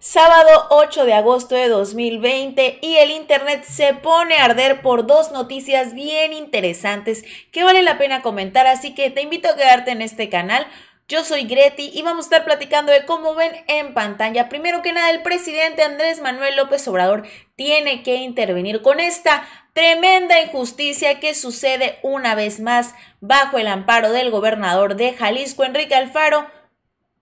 Sábado 8 de agosto de 2020 y el Internet se pone a arder por dos noticias bien interesantes que vale la pena comentar, así que te invito a quedarte en este canal. Yo soy Greti y vamos a estar platicando de cómo ven en pantalla. Primero que nada, el presidente Andrés Manuel López Obrador tiene que intervenir con esta tremenda injusticia que sucede una vez más bajo el amparo del gobernador de Jalisco, Enrique Alfaro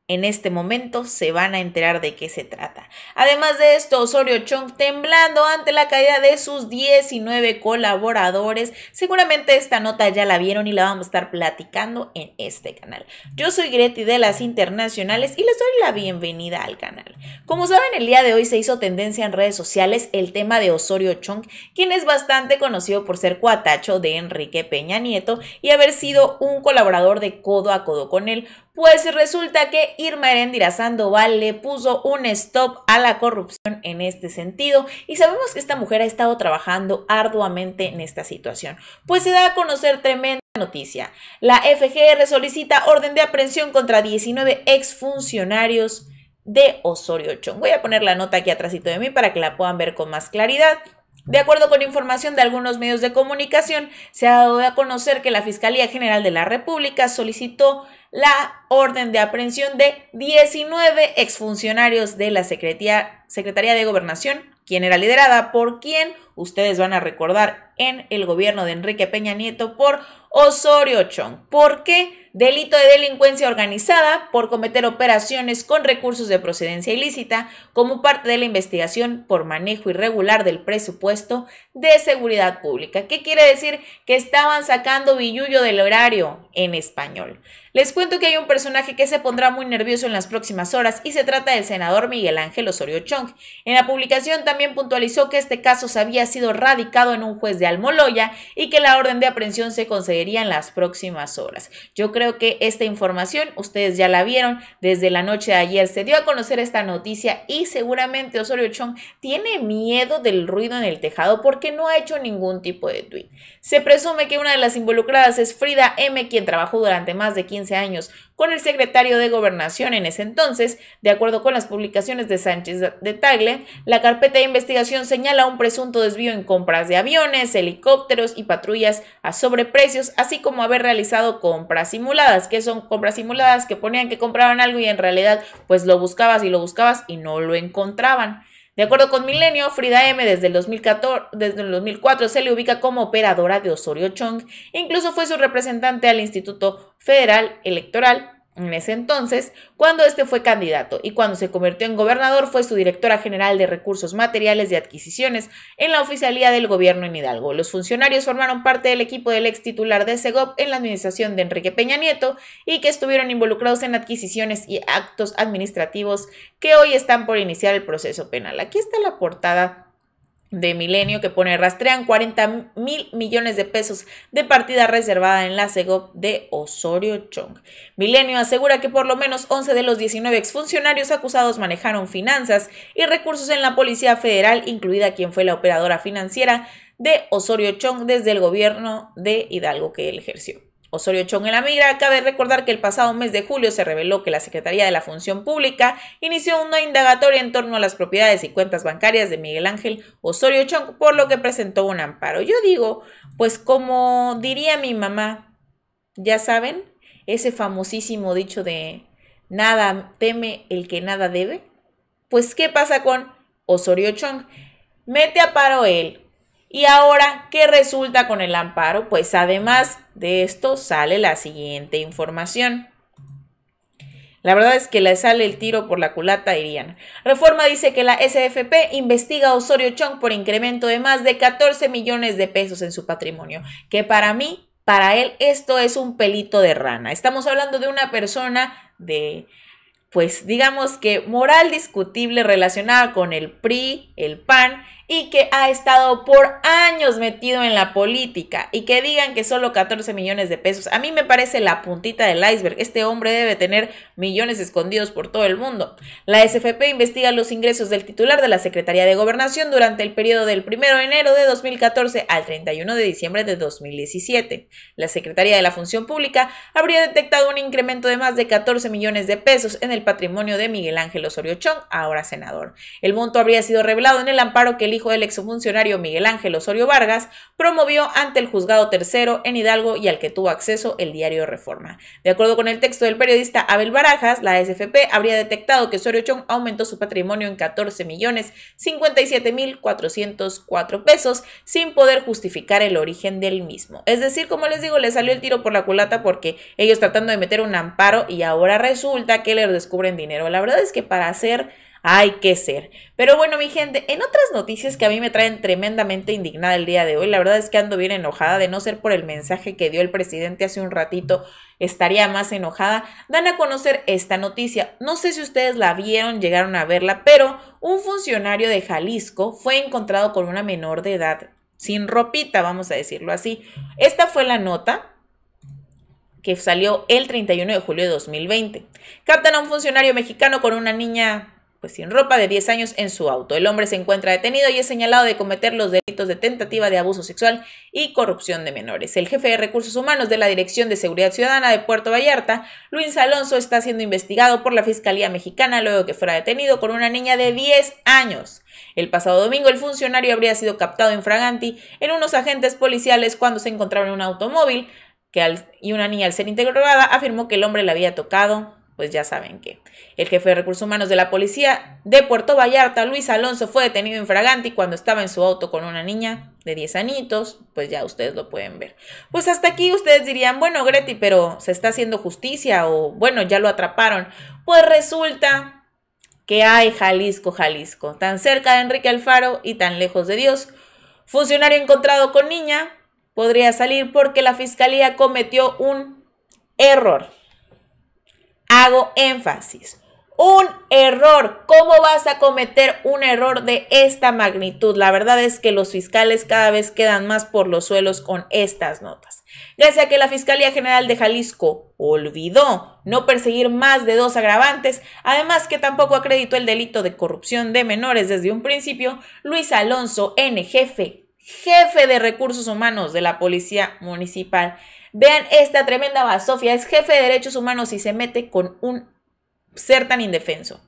en este momento se van a enterar de qué se trata. Además de esto, Osorio Chong temblando ante la caída de sus 19 colaboradores. Seguramente esta nota ya la vieron y la vamos a estar platicando en este canal. Yo soy Greti de las Internacionales y les doy la bienvenida al canal. Como saben, el día de hoy se hizo tendencia en redes sociales el tema de Osorio Chong, quien es bastante conocido por ser cuatacho de Enrique Peña Nieto y haber sido un colaborador de codo a codo con él, pues resulta que Irma Erendira Sandoval le puso un stop a la corrupción en este sentido y sabemos que esta mujer ha estado trabajando arduamente en esta situación, pues se da a conocer tremenda noticia. La FGR solicita orden de aprehensión contra 19 exfuncionarios de Osorio Chong. Voy a poner la nota aquí atrásito de mí para que la puedan ver con más claridad. De acuerdo con información de algunos medios de comunicación, se ha dado a conocer que la Fiscalía General de la República solicitó la orden de aprehensión de 19 exfuncionarios de la Secretaría, Secretaría de Gobernación, quien era liderada por quien ustedes van a recordar en el gobierno de Enrique Peña Nieto por Osorio Chong. ¿Por qué? delito de delincuencia organizada por cometer operaciones con recursos de procedencia ilícita como parte de la investigación por manejo irregular del presupuesto de seguridad pública. ¿Qué quiere decir? Que estaban sacando billullo del horario en español. Les cuento que hay un personaje que se pondrá muy nervioso en las próximas horas y se trata del senador Miguel Ángel Osorio Chong. En la publicación también puntualizó que este caso se había sido radicado en un juez de Almoloya y que la orden de aprehensión se concedería en las próximas horas. Yo creo que esta información ustedes ya la vieron. Desde la noche de ayer se dio a conocer esta noticia y seguramente Osorio Chong tiene miedo del ruido en el tejado porque no ha hecho ningún tipo de tweet. Se presume que una de las involucradas es Frida M, quien trabajó durante más de 15 años con el secretario de Gobernación en ese entonces. De acuerdo con las publicaciones de Sánchez de Tagle, la carpeta de investigación señala un presunto desvío en compras de aviones, helicópteros y patrullas a sobreprecios, así como haber realizado compras simuladas, que son compras simuladas que ponían que compraban algo y en realidad pues lo buscabas y lo buscabas y no lo encontraban. De acuerdo con Milenio, Frida M. desde el, 2014, desde el 2004 se le ubica como operadora de Osorio Chong e incluso fue su representante al Instituto Federal Electoral en ese entonces, cuando este fue candidato y cuando se convirtió en gobernador, fue su directora general de Recursos Materiales y Adquisiciones en la oficialía del gobierno en Hidalgo. Los funcionarios formaron parte del equipo del ex titular de SEGOP en la administración de Enrique Peña Nieto y que estuvieron involucrados en adquisiciones y actos administrativos que hoy están por iniciar el proceso penal. Aquí está la portada de Milenio que pone rastrean 40 mil millones de pesos de partida reservada en la CEGOP de Osorio Chong. Milenio asegura que por lo menos 11 de los 19 exfuncionarios acusados manejaron finanzas y recursos en la Policía Federal, incluida quien fue la operadora financiera de Osorio Chong desde el gobierno de Hidalgo que él ejerció. Osorio Chong en la mira cabe recordar que el pasado mes de julio se reveló que la Secretaría de la Función Pública inició una indagatoria en torno a las propiedades y cuentas bancarias de Miguel Ángel Osorio Chong, por lo que presentó un amparo. Yo digo, pues como diría mi mamá, ya saben, ese famosísimo dicho de nada teme el que nada debe. Pues, ¿qué pasa con Osorio Chong? Mete a paro él, y ahora, ¿qué resulta con el amparo? Pues además de esto sale la siguiente información. La verdad es que le sale el tiro por la culata dirían. Reforma dice que la SFP investiga a Osorio Chong por incremento de más de 14 millones de pesos en su patrimonio, que para mí, para él, esto es un pelito de rana. Estamos hablando de una persona de, pues digamos que moral discutible relacionada con el PRI, el PAN, y que ha estado por años metido en la política y que digan que solo 14 millones de pesos, a mí me parece la puntita del iceberg. Este hombre debe tener millones escondidos por todo el mundo. La SFP investiga los ingresos del titular de la Secretaría de Gobernación durante el periodo del 1 de enero de 2014 al 31 de diciembre de 2017. La Secretaría de la Función Pública habría detectado un incremento de más de 14 millones de pesos en el patrimonio de Miguel Ángel Osorio Chong, ahora senador. El monto habría sido revelado en el amparo que el hijo del exfuncionario Miguel Ángel Osorio Vargas, promovió ante el juzgado tercero en Hidalgo y al que tuvo acceso el diario Reforma. De acuerdo con el texto del periodista Abel Barajas, la SFP habría detectado que Osorio Chong aumentó su patrimonio en 14 millones 57 mil 404 pesos sin poder justificar el origen del mismo. Es decir, como les digo, le salió el tiro por la culata porque ellos tratando de meter un amparo y ahora resulta que le descubren dinero. La verdad es que para hacer hay que ser. Pero bueno, mi gente, en otras noticias que a mí me traen tremendamente indignada el día de hoy, la verdad es que ando bien enojada, de no ser por el mensaje que dio el presidente hace un ratito, estaría más enojada, dan a conocer esta noticia. No sé si ustedes la vieron, llegaron a verla, pero un funcionario de Jalisco fue encontrado con una menor de edad, sin ropita, vamos a decirlo así. Esta fue la nota que salió el 31 de julio de 2020. Captan a un funcionario mexicano con una niña pues sin ropa de 10 años en su auto. El hombre se encuentra detenido y es señalado de cometer los delitos de tentativa de abuso sexual y corrupción de menores. El jefe de recursos humanos de la Dirección de Seguridad Ciudadana de Puerto Vallarta, Luis Alonso, está siendo investigado por la Fiscalía Mexicana luego que fuera detenido con una niña de 10 años. El pasado domingo el funcionario habría sido captado en Fraganti en unos agentes policiales cuando se encontraba en un automóvil que y una niña al ser interrogada afirmó que el hombre la había tocado pues ya saben que. El jefe de recursos humanos de la policía de Puerto Vallarta, Luis Alonso, fue detenido en Fraganti cuando estaba en su auto con una niña de 10 añitos, pues ya ustedes lo pueden ver. Pues hasta aquí ustedes dirían, bueno, Greti, pero se está haciendo justicia o bueno, ya lo atraparon. Pues resulta que hay Jalisco, Jalisco, tan cerca de Enrique Alfaro y tan lejos de Dios. Funcionario encontrado con niña podría salir porque la fiscalía cometió un error hago énfasis. Un error. ¿Cómo vas a cometer un error de esta magnitud? La verdad es que los fiscales cada vez quedan más por los suelos con estas notas. Gracias a que la Fiscalía General de Jalisco olvidó no perseguir más de dos agravantes, además que tampoco acreditó el delito de corrupción de menores desde un principio, Luis Alonso N. Jefe jefe de recursos humanos de la Policía Municipal. Vean esta tremenda basofia, es jefe de derechos humanos y se mete con un ser tan indefenso.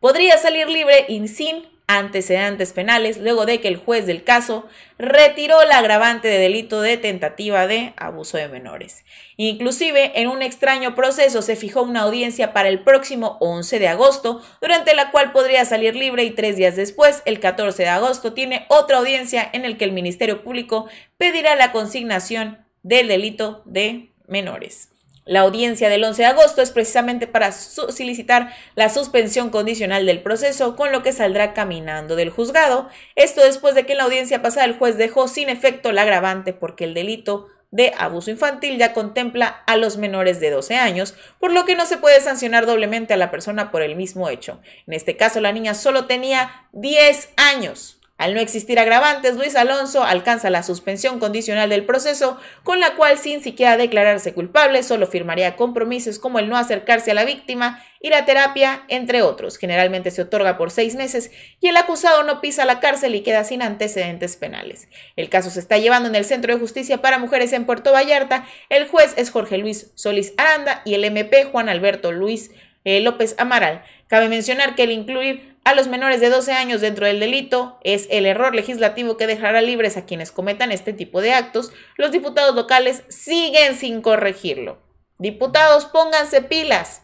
Podría salir libre y sin antecedentes penales luego de que el juez del caso retiró la agravante de delito de tentativa de abuso de menores. Inclusive, en un extraño proceso se fijó una audiencia para el próximo 11 de agosto, durante la cual podría salir libre y tres días después, el 14 de agosto, tiene otra audiencia en el que el Ministerio Público pedirá la consignación del delito de menores. La audiencia del 11 de agosto es precisamente para solicitar la suspensión condicional del proceso, con lo que saldrá caminando del juzgado. Esto después de que en la audiencia pasada el juez dejó sin efecto la agravante porque el delito de abuso infantil ya contempla a los menores de 12 años, por lo que no se puede sancionar doblemente a la persona por el mismo hecho. En este caso, la niña solo tenía 10 años. Al no existir agravantes, Luis Alonso alcanza la suspensión condicional del proceso, con la cual sin siquiera declararse culpable, solo firmaría compromisos como el no acercarse a la víctima, y la terapia, entre otros. Generalmente se otorga por seis meses y el acusado no pisa la cárcel y queda sin antecedentes penales. El caso se está llevando en el Centro de Justicia para Mujeres en Puerto Vallarta. El juez es Jorge Luis Solís Aranda y el MP Juan Alberto Luis eh, López Amaral. Cabe mencionar que el incluir a los menores de 12 años dentro del delito es el error legislativo que dejará libres a quienes cometan este tipo de actos, los diputados locales siguen sin corregirlo. Diputados, pónganse pilas.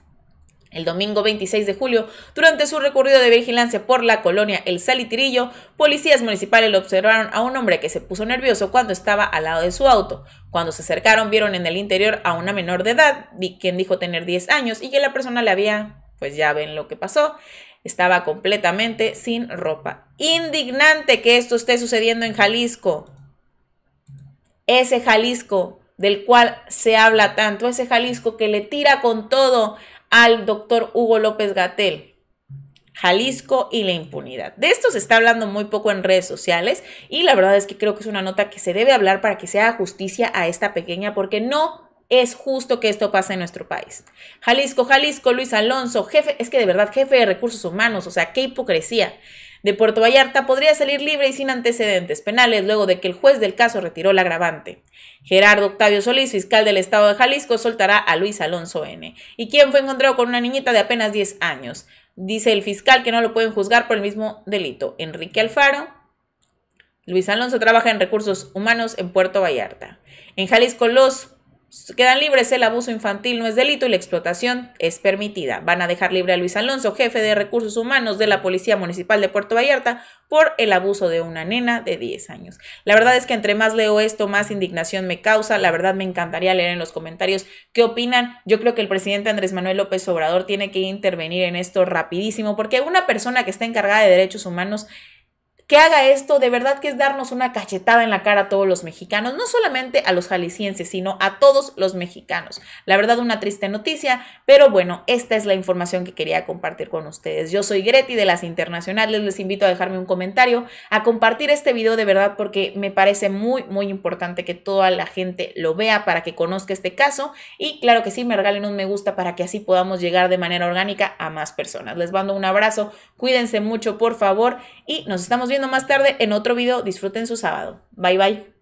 El domingo 26 de julio, durante su recorrido de vigilancia por la colonia El Salitirillo, policías municipales observaron a un hombre que se puso nervioso cuando estaba al lado de su auto. Cuando se acercaron, vieron en el interior a una menor de edad, quien dijo tener 10 años y que la persona le había, pues ya ven lo que pasó, estaba completamente sin ropa. Indignante que esto esté sucediendo en Jalisco. Ese Jalisco del cual se habla tanto, ese Jalisco que le tira con todo al doctor Hugo López Gatel. Jalisco y la impunidad. De esto se está hablando muy poco en redes sociales y la verdad es que creo que es una nota que se debe hablar para que se haga justicia a esta pequeña porque no es justo que esto pase en nuestro país. Jalisco, Jalisco, Luis Alonso, jefe, es que de verdad, jefe de recursos humanos, o sea, qué hipocresía. De Puerto Vallarta podría salir libre y sin antecedentes penales luego de que el juez del caso retiró el agravante. Gerardo Octavio Solís, fiscal del estado de Jalisco, soltará a Luis Alonso N. ¿Y quien fue encontrado con una niñita de apenas 10 años? Dice el fiscal que no lo pueden juzgar por el mismo delito. Enrique Alfaro, Luis Alonso trabaja en recursos humanos en Puerto Vallarta. En Jalisco, los Quedan libres el abuso infantil, no es delito y la explotación es permitida. Van a dejar libre a Luis Alonso, jefe de recursos humanos de la Policía Municipal de Puerto Vallarta, por el abuso de una nena de 10 años. La verdad es que entre más leo esto, más indignación me causa. La verdad me encantaría leer en los comentarios qué opinan. Yo creo que el presidente Andrés Manuel López Obrador tiene que intervenir en esto rapidísimo, porque una persona que está encargada de derechos humanos que haga esto, de verdad que es darnos una cachetada en la cara a todos los mexicanos, no solamente a los jaliscienses, sino a todos los mexicanos. La verdad, una triste noticia, pero bueno, esta es la información que quería compartir con ustedes. Yo soy Greti de las Internacionales, les invito a dejarme un comentario, a compartir este video de verdad porque me parece muy, muy importante que toda la gente lo vea para que conozca este caso y claro que sí, me regalen un me gusta para que así podamos llegar de manera orgánica a más personas. Les mando un abrazo, cuídense mucho por favor y nos estamos viendo más tarde en otro video. Disfruten su sábado. Bye bye.